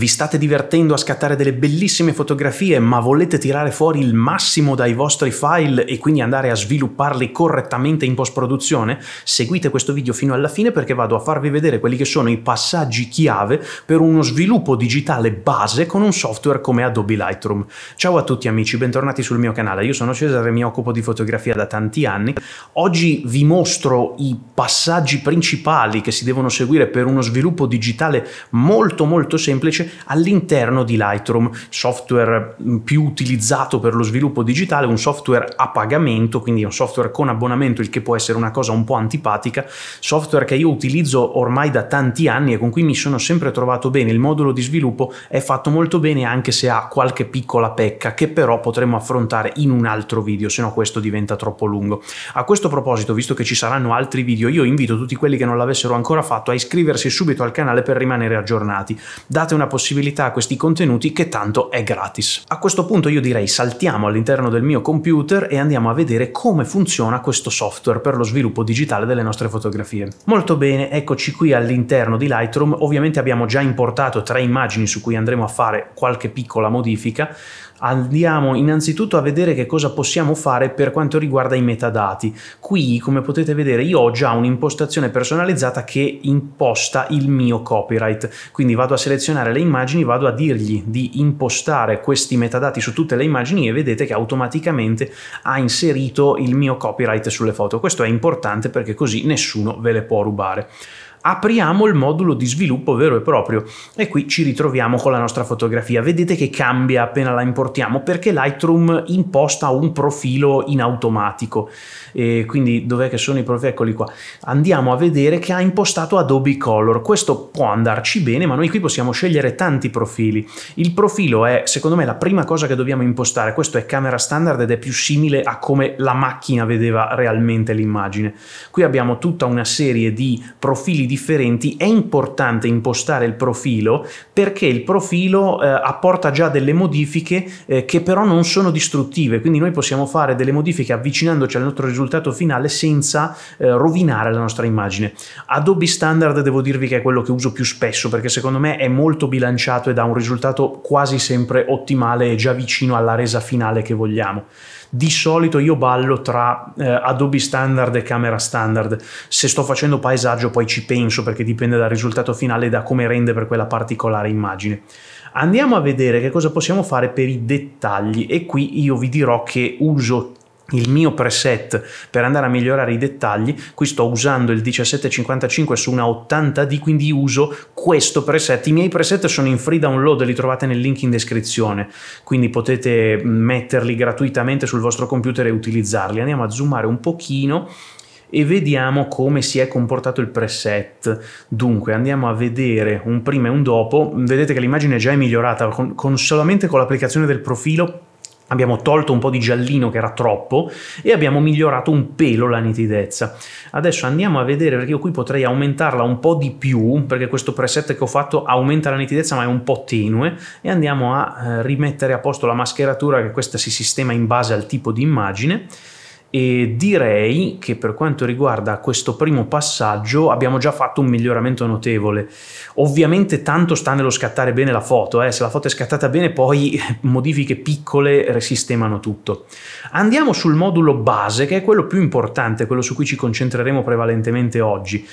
Vi state divertendo a scattare delle bellissime fotografie, ma volete tirare fuori il massimo dai vostri file e quindi andare a svilupparli correttamente in post-produzione? Seguite questo video fino alla fine perché vado a farvi vedere quelli che sono i passaggi chiave per uno sviluppo digitale base con un software come Adobe Lightroom. Ciao a tutti amici, bentornati sul mio canale. Io sono Cesare e mi occupo di fotografia da tanti anni. Oggi vi mostro i passaggi principali che si devono seguire per uno sviluppo digitale molto molto semplice all'interno di Lightroom, software mm, più utilizzato per lo sviluppo digitale, un software a pagamento, quindi un software con abbonamento, il che può essere una cosa un po' antipatica, software che io utilizzo ormai da tanti anni e con cui mi sono sempre trovato bene. Il modulo di sviluppo è fatto molto bene anche se ha qualche piccola pecca che però potremo affrontare in un altro video, se no questo diventa troppo lungo. A questo proposito, visto che ci saranno altri video, io invito tutti quelli che non l'avessero ancora fatto a iscriversi subito al canale per rimanere aggiornati. Date una possibilità possibilità a questi contenuti che tanto è gratis. A questo punto io direi saltiamo all'interno del mio computer e andiamo a vedere come funziona questo software per lo sviluppo digitale delle nostre fotografie. Molto bene, eccoci qui all'interno di Lightroom, ovviamente abbiamo già importato tre immagini su cui andremo a fare qualche piccola modifica, andiamo innanzitutto a vedere che cosa possiamo fare per quanto riguarda i metadati. Qui, come potete vedere, io ho già un'impostazione personalizzata che imposta il mio copyright, quindi vado a selezionare le immagini, vado a dirgli di impostare questi metadati su tutte le immagini e vedete che automaticamente ha inserito il mio copyright sulle foto. Questo è importante perché così nessuno ve le può rubare apriamo il modulo di sviluppo vero e proprio e qui ci ritroviamo con la nostra fotografia. Vedete che cambia appena la importiamo perché Lightroom imposta un profilo in automatico. E quindi dov'è che sono i profili? Eccoli qua. Andiamo a vedere che ha impostato Adobe Color. Questo può andarci bene, ma noi qui possiamo scegliere tanti profili. Il profilo è, secondo me, la prima cosa che dobbiamo impostare. Questo è camera standard ed è più simile a come la macchina vedeva realmente l'immagine. Qui abbiamo tutta una serie di profili differenti, è importante impostare il profilo perché il profilo eh, apporta già delle modifiche eh, che però non sono distruttive, quindi noi possiamo fare delle modifiche avvicinandoci al nostro risultato finale senza eh, rovinare la nostra immagine. Adobe Standard devo dirvi che è quello che uso più spesso perché secondo me è molto bilanciato e dà un risultato quasi sempre ottimale e già vicino alla resa finale che vogliamo. Di solito io ballo tra eh, Adobe standard e camera standard. Se sto facendo paesaggio poi ci penso perché dipende dal risultato finale e da come rende per quella particolare immagine. Andiamo a vedere che cosa possiamo fare per i dettagli e qui io vi dirò che uso il mio preset per andare a migliorare i dettagli, qui sto usando il 1755 su una 80D, quindi uso questo preset. I miei preset sono in free download, li trovate nel link in descrizione, quindi potete metterli gratuitamente sul vostro computer e utilizzarli. Andiamo a zoomare un pochino e vediamo come si è comportato il preset. Dunque andiamo a vedere un prima e un dopo, vedete che l'immagine è già migliorata con, con solamente con l'applicazione del profilo Abbiamo tolto un po' di giallino che era troppo e abbiamo migliorato un pelo la nitidezza. Adesso andiamo a vedere perché io qui potrei aumentarla un po' di più perché questo preset che ho fatto aumenta la nitidezza ma è un po' tenue e andiamo a eh, rimettere a posto la mascheratura che questa si sistema in base al tipo di immagine e direi che per quanto riguarda questo primo passaggio abbiamo già fatto un miglioramento notevole. Ovviamente tanto sta nello scattare bene la foto, eh? se la foto è scattata bene poi modifiche piccole resistemano tutto. Andiamo sul modulo base che è quello più importante, quello su cui ci concentreremo prevalentemente oggi.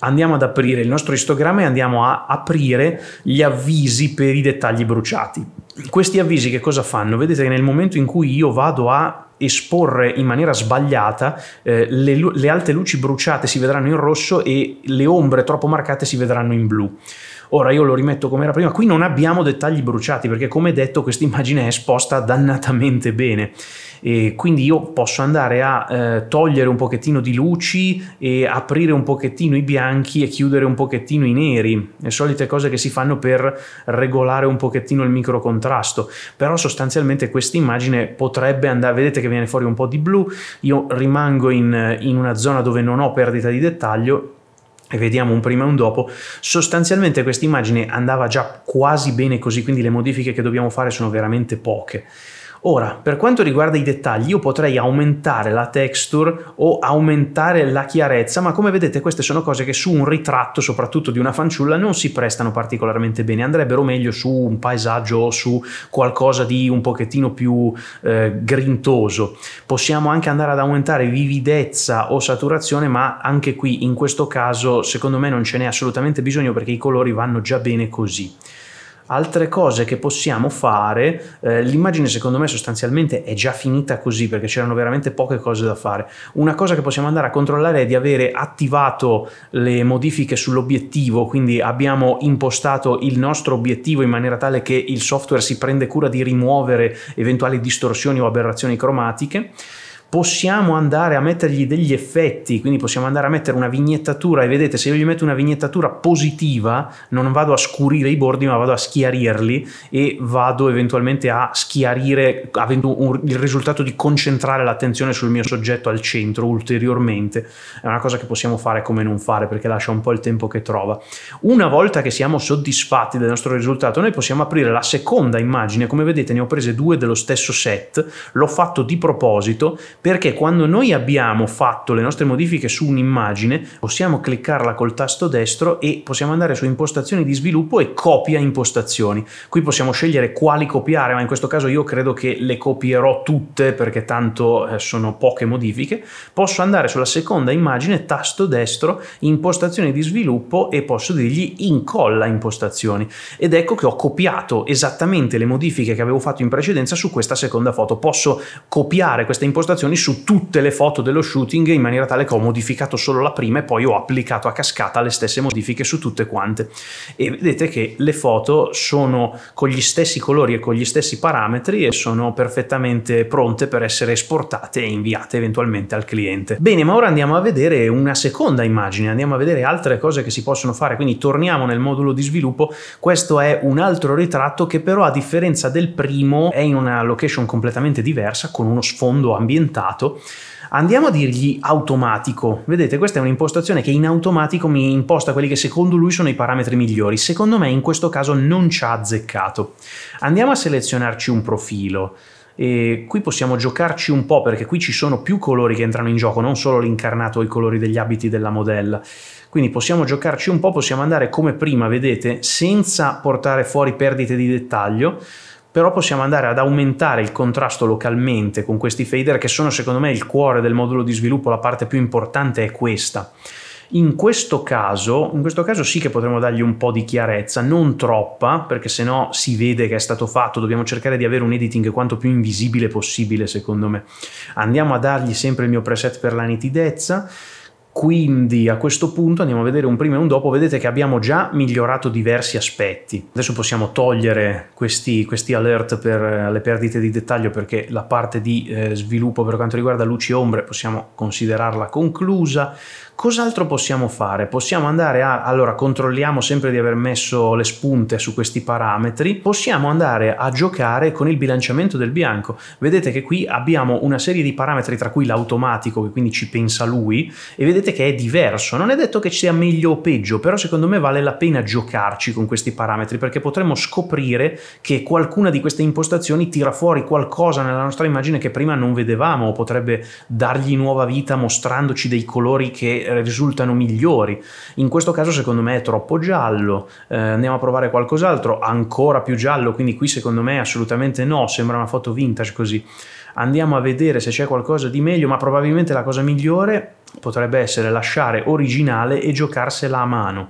Andiamo ad aprire il nostro istogramma e andiamo a aprire gli avvisi per i dettagli bruciati. Questi avvisi che cosa fanno? Vedete che nel momento in cui io vado a esporre in maniera sbagliata, eh, le, le alte luci bruciate si vedranno in rosso e le ombre troppo marcate si vedranno in blu. Ora io lo rimetto come era prima, qui non abbiamo dettagli bruciati perché come detto questa immagine è esposta dannatamente bene e quindi io posso andare a eh, togliere un pochettino di luci e aprire un pochettino i bianchi e chiudere un pochettino i neri, le solite cose che si fanno per regolare un pochettino il microcontrasto, però sostanzialmente questa immagine potrebbe andare, vedete che viene fuori un po' di blu, io rimango in, in una zona dove non ho perdita di dettaglio e vediamo un prima e un dopo, sostanzialmente questa immagine andava già quasi bene così, quindi le modifiche che dobbiamo fare sono veramente poche. Ora, per quanto riguarda i dettagli, io potrei aumentare la texture o aumentare la chiarezza, ma come vedete queste sono cose che su un ritratto, soprattutto di una fanciulla, non si prestano particolarmente bene, andrebbero meglio su un paesaggio o su qualcosa di un pochettino più eh, grintoso. Possiamo anche andare ad aumentare vividezza o saturazione, ma anche qui in questo caso secondo me non ce n'è assolutamente bisogno perché i colori vanno già bene così altre cose che possiamo fare. Eh, l'immagine, secondo me, sostanzialmente è già finita così perché c'erano veramente poche cose da fare. Una cosa che possiamo andare a controllare è di avere attivato le modifiche sull'obiettivo, quindi abbiamo impostato il nostro obiettivo in maniera tale che il software si prende cura di rimuovere eventuali distorsioni o aberrazioni cromatiche possiamo andare a mettergli degli effetti, quindi possiamo andare a mettere una vignettatura e vedete se io gli metto una vignettatura positiva non vado a scurire i bordi ma vado a schiarirli e vado eventualmente a schiarire avendo un, il risultato di concentrare l'attenzione sul mio soggetto al centro ulteriormente. È una cosa che possiamo fare come non fare perché lascia un po' il tempo che trova. Una volta che siamo soddisfatti del nostro risultato noi possiamo aprire la seconda immagine, come vedete ne ho prese due dello stesso set, l'ho fatto di proposito perché quando noi abbiamo fatto le nostre modifiche su un'immagine possiamo cliccarla col tasto destro e possiamo andare su impostazioni di sviluppo e copia impostazioni. Qui possiamo scegliere quali copiare, ma in questo caso io credo che le copierò tutte perché tanto eh, sono poche modifiche. Posso andare sulla seconda immagine, tasto destro, impostazioni di sviluppo e posso dirgli incolla impostazioni ed ecco che ho copiato esattamente le modifiche che avevo fatto in precedenza su questa seconda foto. Posso copiare queste impostazioni informazioni su tutte le foto dello shooting in maniera tale che ho modificato solo la prima e poi ho applicato a cascata le stesse modifiche su tutte quante. E vedete che le foto sono con gli stessi colori e con gli stessi parametri e sono perfettamente pronte per essere esportate e inviate eventualmente al cliente. Bene, ma ora andiamo a vedere una seconda immagine, andiamo a vedere altre cose che si possono fare, quindi torniamo nel modulo di sviluppo. Questo è un altro ritratto che però a differenza del primo è in una location completamente diversa con uno sfondo ambientale installato, andiamo a dirgli automatico. Vedete, questa è un'impostazione che in automatico mi imposta quelli che secondo lui sono i parametri migliori. Secondo me in questo caso non ci ha azzeccato. Andiamo a selezionarci un profilo. E qui possiamo giocarci un po' perché qui ci sono più colori che entrano in gioco, non solo l'incarnato o i colori degli abiti della modella. Quindi possiamo giocarci un po', possiamo andare come prima, vedete, senza portare fuori perdite di dettaglio, però possiamo andare ad aumentare il contrasto localmente con questi fader che sono secondo me il cuore del modulo di sviluppo, la parte più importante è questa. In questo, caso, in questo caso sì che potremmo dargli un po' di chiarezza, non troppa, perché se no si vede che è stato fatto, dobbiamo cercare di avere un editing quanto più invisibile possibile, secondo me. Andiamo a dargli sempre il mio preset per la nitidezza, quindi a questo punto andiamo a vedere un prima e un dopo, vedete che abbiamo già migliorato diversi aspetti. Adesso possiamo togliere questi, questi alert per eh, le perdite di dettaglio perché la parte di eh, sviluppo per quanto riguarda luci e ombre possiamo considerarla conclusa. Cos'altro possiamo fare? Possiamo andare a, allora controlliamo sempre di aver messo le spunte su questi parametri, possiamo andare a giocare con il bilanciamento del bianco. Vedete che qui abbiamo una serie di parametri tra cui l'automatico, che quindi ci pensa lui, e vedete che è diverso. Non è detto che sia meglio o peggio, però secondo me vale la pena giocarci con questi parametri, perché potremmo scoprire che qualcuna di queste impostazioni tira fuori qualcosa nella nostra immagine che prima non vedevamo, o potrebbe dargli nuova vita mostrandoci dei colori che risultano migliori. In questo caso secondo me è troppo giallo, eh, andiamo a provare qualcos'altro, ancora più giallo, quindi qui secondo me assolutamente no, sembra una foto vintage così. Andiamo a vedere se c'è qualcosa di meglio, ma probabilmente la cosa migliore potrebbe essere lasciare originale e giocarsela a mano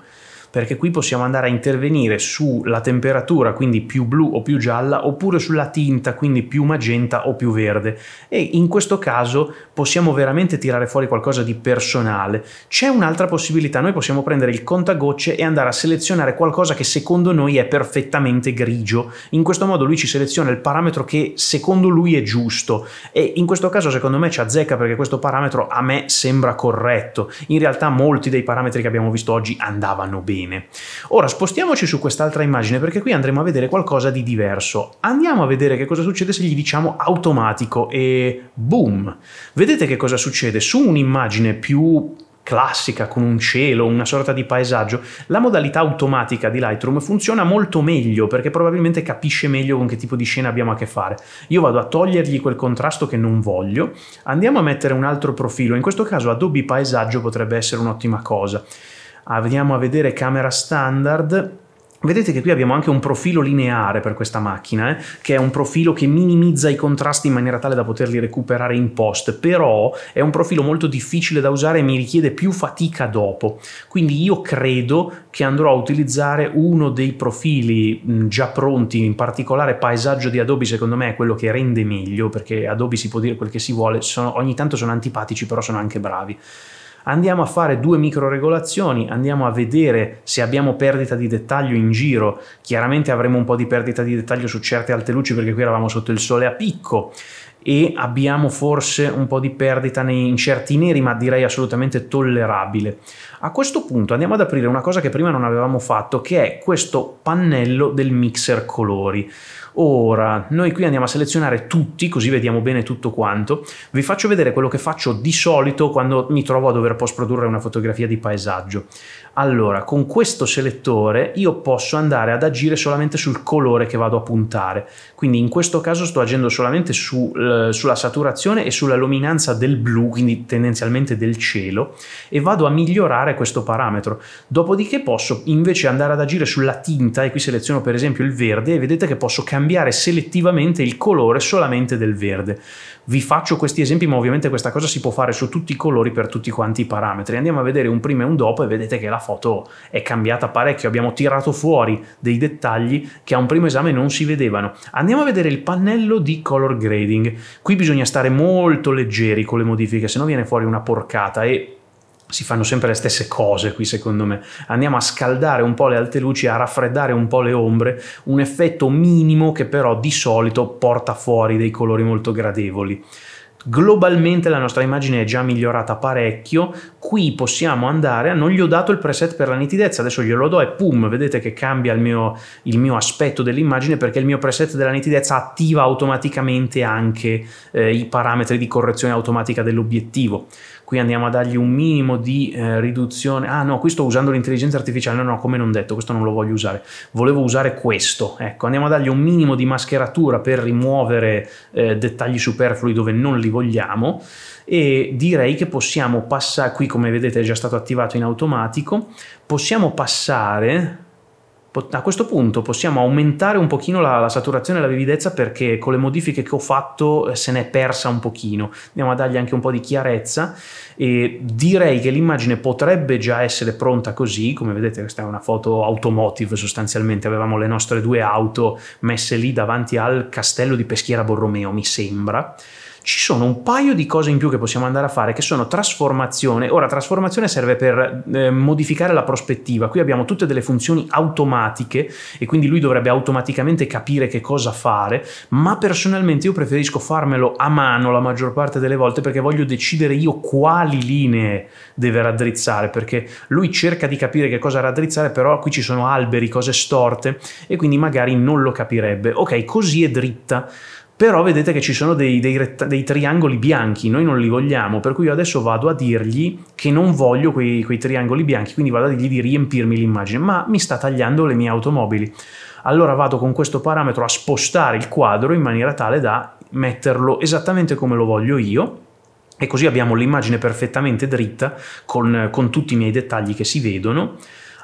perché qui possiamo andare a intervenire sulla temperatura, quindi più blu o più gialla, oppure sulla tinta, quindi più magenta o più verde. E in questo caso possiamo veramente tirare fuori qualcosa di personale. C'è un'altra possibilità, noi possiamo prendere il contagocce e andare a selezionare qualcosa che secondo noi è perfettamente grigio. In questo modo lui ci seleziona il parametro che secondo lui è giusto e in questo caso secondo me ci azzecca perché questo parametro a me sembra corretto. In realtà molti dei parametri che abbiamo visto oggi andavano bene fine. Ora spostiamoci su quest'altra immagine perché qui andremo a vedere qualcosa di diverso. Andiamo a vedere che cosa succede se gli diciamo automatico e boom. Vedete che cosa succede su un'immagine più classica con un cielo, una sorta di paesaggio, la modalità automatica di Lightroom funziona molto meglio perché probabilmente capisce meglio con che tipo di scena abbiamo a che fare. Io vado a togliergli quel contrasto che non voglio, andiamo a mettere un altro profilo, in questo caso Adobe Paesaggio potrebbe essere un'ottima cosa andiamo a vedere camera standard Vedete che qui abbiamo anche un profilo lineare per questa macchina, eh? che è un profilo che minimizza i contrasti in maniera tale da poterli recuperare in post, però è un profilo molto difficile da usare e mi richiede più fatica dopo. Quindi io credo che andrò a utilizzare uno dei profili mm, già pronti, in particolare paesaggio di Adobe secondo me è quello che rende meglio, perché Adobe si può dire quel che si vuole, sono, ogni tanto sono antipatici però sono anche bravi andiamo a fare due micro regolazioni, andiamo a vedere se abbiamo perdita di dettaglio in giro, chiaramente avremo un po' di perdita di dettaglio su certe alte luci perché qui eravamo sotto il sole a picco e abbiamo forse un po' di perdita nei, in certi neri ma direi assolutamente tollerabile. A questo punto andiamo ad aprire una cosa che prima non avevamo fatto, che è questo pannello del mixer colori. Ora, noi qui andiamo a selezionare tutti, così vediamo bene tutto quanto. Vi faccio vedere quello che faccio di solito quando mi trovo a dover post-produrre una fotografia di paesaggio. Allora, con questo selettore io posso andare ad agire solamente sul colore che vado a puntare. Quindi in questo caso sto agendo solamente su, eh, sulla saturazione e sulla luminanza del blu, quindi tendenzialmente del cielo, e vado a migliorare questo parametro. Dopodiché posso invece andare ad agire sulla tinta e qui seleziono per esempio il verde e vedete che posso cambiare selettivamente il colore solamente del verde. Vi faccio questi esempi ma ovviamente questa cosa si può fare su tutti i colori per tutti quanti i parametri. Andiamo a vedere un prima e un dopo e vedete che la foto è cambiata parecchio, abbiamo tirato fuori dei dettagli che a un primo esame non si vedevano. Andiamo a vedere il pannello di color grading. Qui bisogna stare molto leggeri con le modifiche, se no viene fuori una porcata e si fanno sempre le stesse cose qui secondo me. Andiamo a scaldare un po' le alte luci, a raffreddare un po' le ombre, un effetto minimo che però di solito porta fuori dei colori molto gradevoli. Globalmente la nostra immagine è già migliorata parecchio, qui possiamo andare, non gli ho dato il preset per la nitidezza, adesso glielo do e pum, vedete che cambia il mio, il mio aspetto dell'immagine perché il mio preset della nitidezza attiva automaticamente anche eh, i parametri di correzione automatica dell'obiettivo qui andiamo a dargli un minimo di eh, riduzione, ah no, qui sto usando l'intelligenza artificiale, no no, come non detto, questo non lo voglio usare, volevo usare questo, ecco, andiamo a dargli un minimo di mascheratura per rimuovere eh, dettagli superflui dove non li vogliamo e direi che possiamo passare, qui come vedete è già stato attivato in automatico, possiamo passare a questo punto possiamo aumentare un pochino la, la saturazione e la vividezza perché con le modifiche che ho fatto eh, se n'è persa un pochino. Andiamo a dargli anche un po' di chiarezza e direi che l'immagine potrebbe già essere pronta così, come vedete questa è una foto automotive sostanzialmente, avevamo le nostre due auto messe lì davanti al castello di Peschiera Borromeo, mi sembra ci sono un paio di cose in più che possiamo andare a fare che sono trasformazione. Ora, trasformazione serve per eh, modificare la prospettiva. Qui abbiamo tutte delle funzioni automatiche e quindi lui dovrebbe automaticamente capire che cosa fare, ma personalmente io preferisco farmelo a mano la maggior parte delle volte perché voglio decidere io quali linee deve raddrizzare, perché lui cerca di capire che cosa raddrizzare, però qui ci sono alberi, cose storte e quindi magari non lo capirebbe. Ok, così è dritta però vedete che ci sono dei, dei, dei, triangoli bianchi, noi non li vogliamo, per cui io adesso vado a dirgli che non voglio quei, quei triangoli bianchi, quindi vado a dirgli di riempirmi l'immagine, ma mi sta tagliando le mie automobili. Allora vado con questo parametro a spostare il quadro in maniera tale da metterlo esattamente come lo voglio io, e così abbiamo l'immagine perfettamente dritta con, con tutti i miei dettagli che si vedono,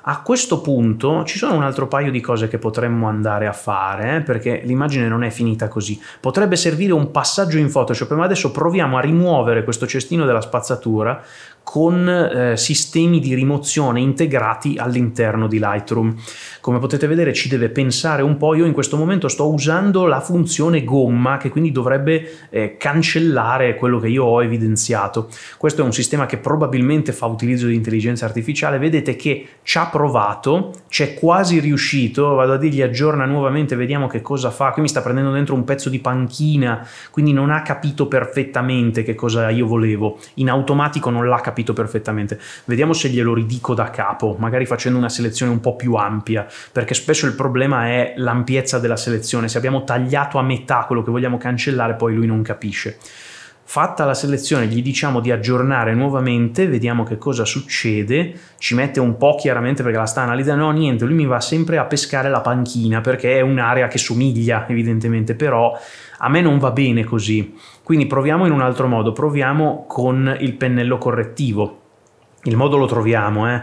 a questo punto ci sono un altro paio di cose che potremmo andare a fare, eh, perché l'immagine non è finita così. Potrebbe servire un passaggio in Photoshop, ma adesso proviamo a rimuovere questo cestino della spazzatura con eh, sistemi di rimozione integrati all'interno di Lightroom. Come potete vedere ci deve pensare un po', io in questo momento sto usando la funzione gomma che quindi dovrebbe eh, cancellare quello che io ho evidenziato. Questo è un sistema che probabilmente fa utilizzo di intelligenza artificiale, vedete che ci ha provato, c'è quasi riuscito, vado a dirgli aggiorna nuovamente, vediamo che cosa fa, qui mi sta prendendo dentro un pezzo di panchina, quindi non ha capito perfettamente che cosa io volevo, in automatico non l'ha capito capito perfettamente. Vediamo se glielo ridico da capo, magari facendo una selezione un po' più ampia, perché spesso il problema è l'ampiezza della selezione. Se abbiamo tagliato a metà quello che vogliamo cancellare, poi lui non capisce. Fatta la selezione gli diciamo di aggiornare nuovamente, vediamo che cosa succede, ci mette un po' chiaramente perché la sta analizzando, no niente, lui mi va sempre a pescare la panchina perché è un'area che somiglia evidentemente, però a me non va bene così, quindi proviamo in un altro modo, proviamo con il pennello correttivo. Il modo lo troviamo, eh?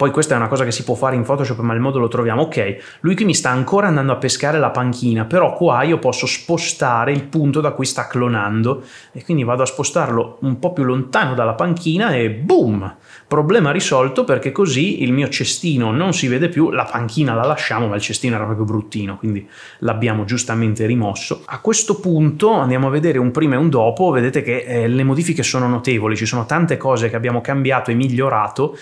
Poi questa è una cosa che si può fare in Photoshop, ma il modo lo troviamo. Ok, lui qui mi sta ancora andando a pescare la panchina, però qua io posso spostare il punto da cui sta clonando e quindi vado a spostarlo un po' più lontano dalla panchina e boom! Problema risolto perché così il mio cestino non si vede più, la panchina la lasciamo, ma il cestino era proprio bruttino, quindi l'abbiamo giustamente rimosso. A questo punto andiamo a vedere un prima e un dopo, vedete che eh, le modifiche sono notevoli, ci sono tante cose che abbiamo cambiato e migliorato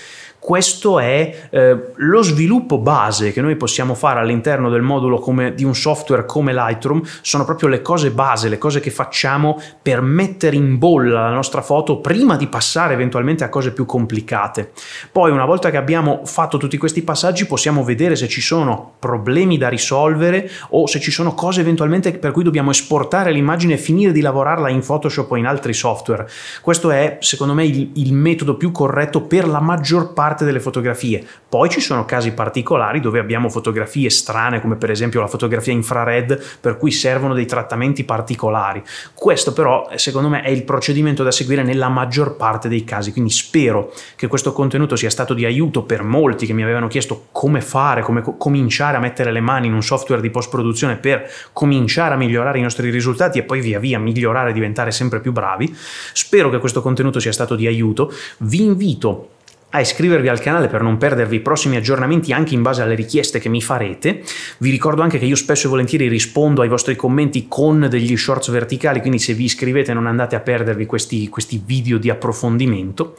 questo è eh, lo sviluppo base che noi possiamo fare all'interno del modulo come, di un software come Lightroom, sono proprio le cose base, le cose che facciamo per mettere in bolla la nostra foto prima di passare eventualmente a cose più complicate. Poi una volta che abbiamo fatto tutti questi passaggi possiamo vedere se ci sono problemi da risolvere o se ci sono cose eventualmente per cui dobbiamo esportare l'immagine e finire di lavorarla in Photoshop o in altri software. Questo è secondo me il, il metodo più corretto per la maggior parte parte delle fotografie. Poi ci sono casi particolari dove abbiamo fotografie strane, come per esempio la fotografia infrared, per cui servono dei trattamenti particolari. Questo però, secondo me, è il procedimento da seguire nella maggior parte dei casi, quindi spero che questo contenuto sia stato di aiuto per molti che mi avevano chiesto come fare, come co- cominciare a mettere le mani in un software di post-produzione per cominciare a migliorare i nostri risultati e poi via via migliorare e diventare sempre più bravi. Spero che questo contenuto sia stato di aiuto. Vi invito a iscrivervi al canale per non perdervi i prossimi aggiornamenti anche in base alle richieste che mi farete. Vi ricordo anche che io spesso e volentieri rispondo ai vostri commenti con degli shorts verticali, quindi se vi iscrivete non andate a perdervi questi, questi video di approfondimento.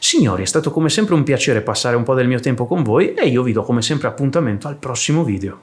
Signori, è stato come sempre un piacere passare un po' del mio tempo con voi e io vi do come sempre appuntamento al prossimo video.